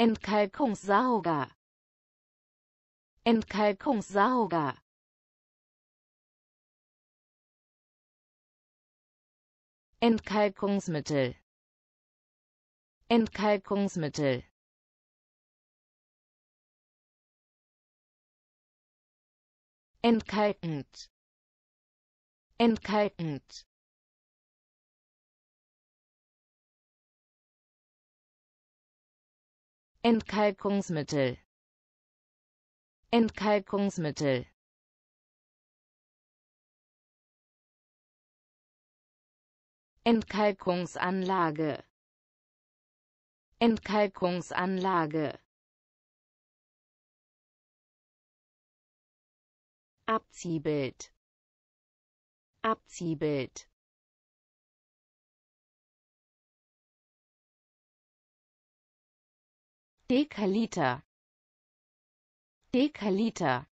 Entkalkungssauger Entkalkungssauger Entkalkungsmittel Entkalkungsmittel entkalkend entkalkend Entkalkungsmittel Entkalkungsmittel Entkalkungsanlage Entkalkungsanlage Abziehbild Abziehbild Dekaliter Dekaliter